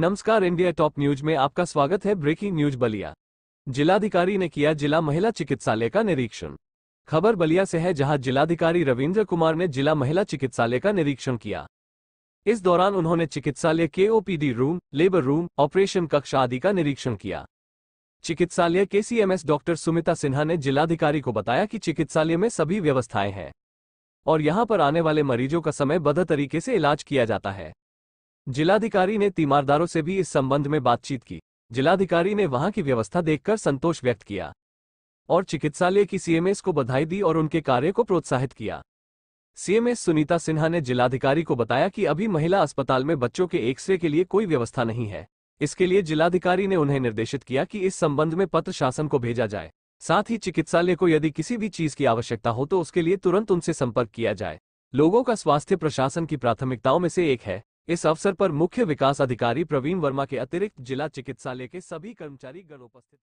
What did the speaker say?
नमस्कार India top news में आपका स्वागत है ब्रेकिंग न्यूज बलिया जिलाधिकारी ने किया जिला महिला चिकित्सालय का निरीक्षण खबर बलिया से है जहां जिलाधिकारी रविंद्र कुमार ने जिला महिला चिकित्सालय का निरीक्षण किया इस दौरान उन्होंने चिकित्सालय के OPD room labour room operation कक्ष आदि का निरीक्षण किया चिकित्सालय के सीएमएस डॉक्टर सुमिता सिन्हा ने जिलाधिकारी को बताया कि चिकित्सालय में सभी व्यवस्थाएं हैं और यहां पर आने वाले मरीजों का समय बद तरीके से इलाज किया जाता है जिलाधिकारी ने तीमारदारों से भी इस संबंध में बातचीत की जिलाधिकारी ने वहां की व्यवस्था देखकर संतोष व्यक्त किया और चिकित्सालय की सीएमएस को बधाई दी और उनके कार्य को प्रोत्साहित किया सीएमएस सुनीता सिन्हा ने जिलाधिकारी को बताया कि अभी महिला अस्पताल में बच्चों के एक्सरे के लिए कोई व्यवस्था नहीं है इसके लिए जिलाधिकारी ने उन्हें निर्देशित किया कि इस संबंध में पत्र शासन को भेजा जाए साथ ही चिकित्सालय को यदि किसी भी चीज की आवश्यकता हो तो उसके लिए तुरंत उनसे संपर्क किया जाए लोगों का स्वास्थ्य प्रशासन की प्राथमिकताओं में से एक है इस अवसर पर मुख्य विकास अधिकारी प्रवीण वर्मा के अतिरिक्त जिला चिकित्सालय के सभी कर्मचारी गण उपस्थित